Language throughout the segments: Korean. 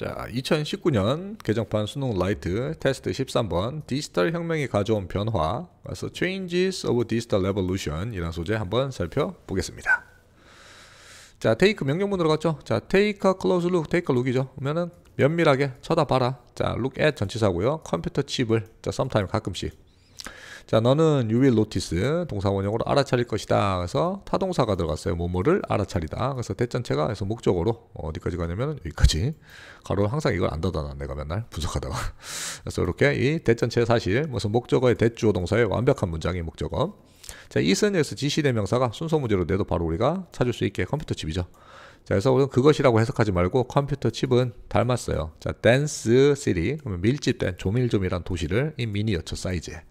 자, 2019년 개정판 수능 라이트 테스트 13번 디지털 혁명이 가져온 변화 그래서 Changes of Digital Revolution 이란 소재 한번 살펴보겠습니다. 자, 테이크 명령문 으로갔죠 자, take a close look, take a look이죠. 그러면은 면밀하게 쳐다봐라. 자, look at 전치사고요. 컴퓨터 칩을 자, sometime 가끔씩 자, 너는 you will notice 동사 원형으로 알아차릴 것이다. 그래서 타동사가 들어갔어요. 뭐뭐를 알아차리다. 그래서 대전체가 해서 목적으로 어디까지 가냐면 여기까지. 가로 항상 이걸 안 닫아놔. 내가 맨날 분석하다가. 그래서 이렇게 이 대전체 사실 무슨 목적어의 대주어 동사의 완벽한 문장이 목적어. 자, 이선에서 지시대명사가 순서 문제로 내도 바로 우리가 찾을 수 있게 컴퓨터 칩이죠. 자, 그래서 우리는 그것이라고 해석하지 말고 컴퓨터 칩은 닮았어요. 자, 댄스 시리, 그러면 밀집 된 조밀조밀한 도시를 이 미니어처 사이즈에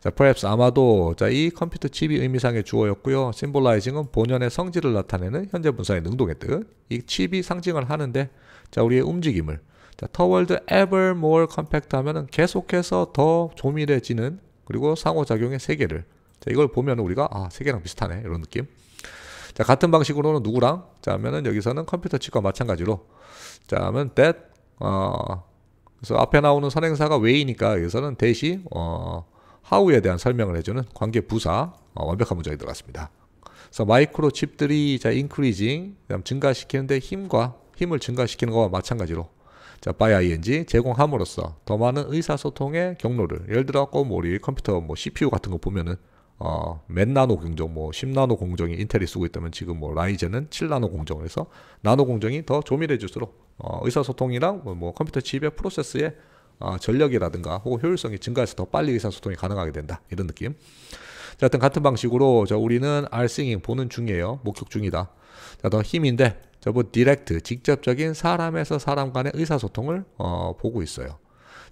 자, perhaps 아마도 자, 이 컴퓨터 칩이 의미상의 주어였고요. symbolizing은 본연의 성질을 나타내는 현재 분사의 능동의 뜻. 이 칩이 상징을 하는데 자, 우리의 움직임을 자, toward ever more compact 하면은 계속해서 더 조밀해지는 그리고 상호작용의 세계를 자, 이걸 보면 우리가 아, 세계랑 비슷하네. 이런 느낌. 자, 같은 방식으로는 누구랑? 자, 하면은 여기서는 컴퓨터 칩과 마찬가지로 자, 하면 that 어 그래서 앞에 나오는 선행사가 way니까 여기서는 대시 어 하우에 대한 설명을 해주는 관계 부사 어, 완벽한 문장이 들어갔습니다. 그래서 마이크로 칩들이 자 increasing 증가시키는데 힘과 힘을 증가시키는 것과 마찬가지로 자 by ing 제공함으로써 더 많은 의사소통의 경로를 예를 들어 갖고 뭐 우리 컴퓨터 뭐 CPU 같은 거 보면은 어, 맨 나노 공정, 뭐 10나노 공정이 인텔이 쓰고 있다면 지금 뭐 라이젠은 7나노 공정에서 나노 공정이 더 조밀해질수록 어, 의사소통이랑 뭐, 뭐 컴퓨터 칩의 프로세스에 어, 전력이라든가 혹은 효율성이 증가해서 더 빨리 의사소통이 가능하게 된다. 이런 느낌. 자, 하여튼 같은 방식으로 자, 우리는 are seeing, 보는 중이에요. 목격 중이다. 자, 더 힘인데 저 뭐 디렉트, 직접적인 사람에서 사람 간의 의사소통을 어, 보고 있어요.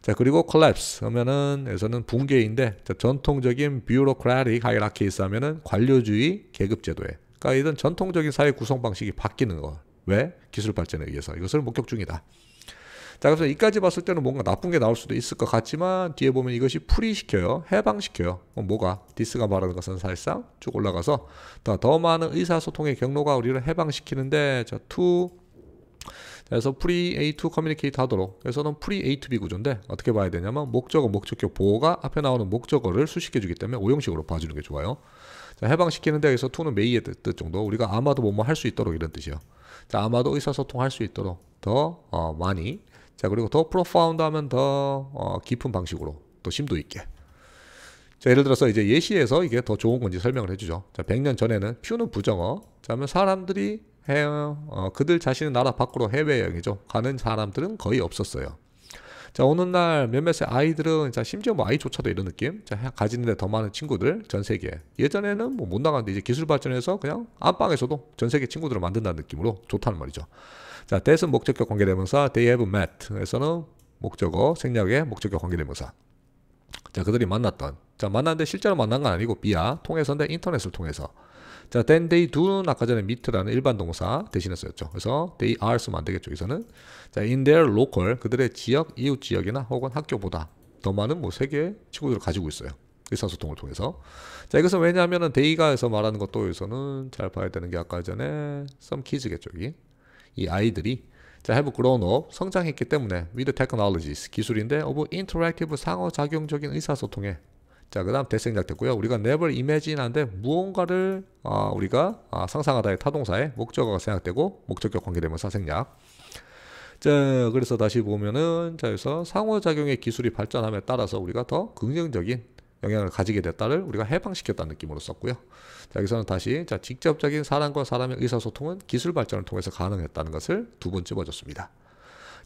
자 그리고 collapse 하면은 에서는 붕괴인데 자, 전통적인 bureaucratic h i e r a r c h i 하면은 관료주의 계급제도에 그러니까 이런 전통적인 사회 구성 방식이 바뀌는 거 왜? 기술 발전에 의해서 이것을 목격 중이다. 자, 그래서 이까지 봤을 때는 뭔가 나쁜 게 나올 수도 있을 것 같지만 뒤에 보면 이것이 풀이시켜요. 해방시켜요. 어, 뭐가? 디스가 말하는 것은 사실상 쭉 올라가서 더, 더 많은 의사소통의 경로가 우리를 해방시키는데 자, 투. o 그래서 프리 A2 커뮤니케이트 하도록 그래서는 프리 A2B 구조인데 어떻게 봐야 되냐면 목적어 목적격 보호가 앞에 나오는 목적어를 수식해 주기 때문에 오형식으로 봐주는 게 좋아요 자, 해방시키는 데에서 t 는메이 y 의뜻 정도 우리가 아마도 뭐 뭐 할 수 있도록 이런 뜻이요 자, 아마도 의사소통할 수 있도록 더 어, 많이 자 그리고 더 프로파운드 하면 더 어, 깊은 방식으로 또 심도 있게 자 예를 들어서 이제 예시에서 이게 더 좋은 건지 설명을 해주죠 자 100년 전에는 퓨는 부정어 자면 사람들이 해, 어, 그들 자신의 나라 밖으로 해외여행이죠 가는 사람들은 거의 없었어요 자 어느 날 몇몇의 아이들은 자 심지어 뭐 아이조차도 이런 느낌 자 가지는데 더 많은 친구들 전 세계 예전에는 뭐 못 나갔는데 이제 기술 발전해서 그냥 안방에서도 전 세계 친구들을 만든다는 느낌으로 좋다는 말이죠 자, that은 목적격 관계대명사, they have met. 에서는 목적어, 생략의 목적격 관계대명사. 자, 그들이 만났던. 자, 만났는데 실제로 만난 건 아니고 비야 통해서인데 인터넷을 통해서. 자, then they do는 아까 전에 meet라는 일반 동사 대신에 쓰였죠. 그래서 they are 쓰면 안 되겠죠. 여기서는 자, in their local 그들의 지역, 이웃 지역이나 혹은 학교보다 더 많은 뭐 세계의 친구들을 가지고 있어요. 의사소통을 통해서. 자, 이것은 왜냐하면 데이가에서 말하는 것도 여기서는 잘 봐야 되는 게 아까 전에 some kids겠죠, 여기. 이 아이들이 자, have grown up 성장했기 때문에 with technologies 기술인데 오브 interactive 상호작용적인 의사소통에 자, 그 다음 대생작 됐고요. 우리가 never imagine한데 무언가를 아, 우리가 아, 상상하다의 타동사의 목적어가 생각되고 목적격 관계되면서 생략. 자, 그래서 다시 보면은 자, 여기서 상호작용의 기술이 발전함에 따라서 우리가 더 긍정적인 영향을 가지게 됐다를 우리가 해방시켰다는 느낌으로 썼고요. 자, 여기서는 다시 자, 직접적인 사람과 사람의 의사소통은 기술 발전을 통해서 가능했다는 것을 두번 집어줬습니다.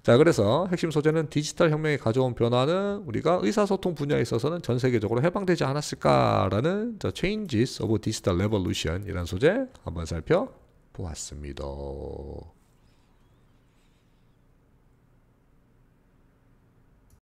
자, 그래서 핵심 소재는 디지털 혁명이 가져온 변화는 우리가 의사소통 분야에 있어서는 전 세계적으로 해방되지 않았을까라는 자, Changes of Digital Revolution 이라는 소재 한번 살펴보았습니다.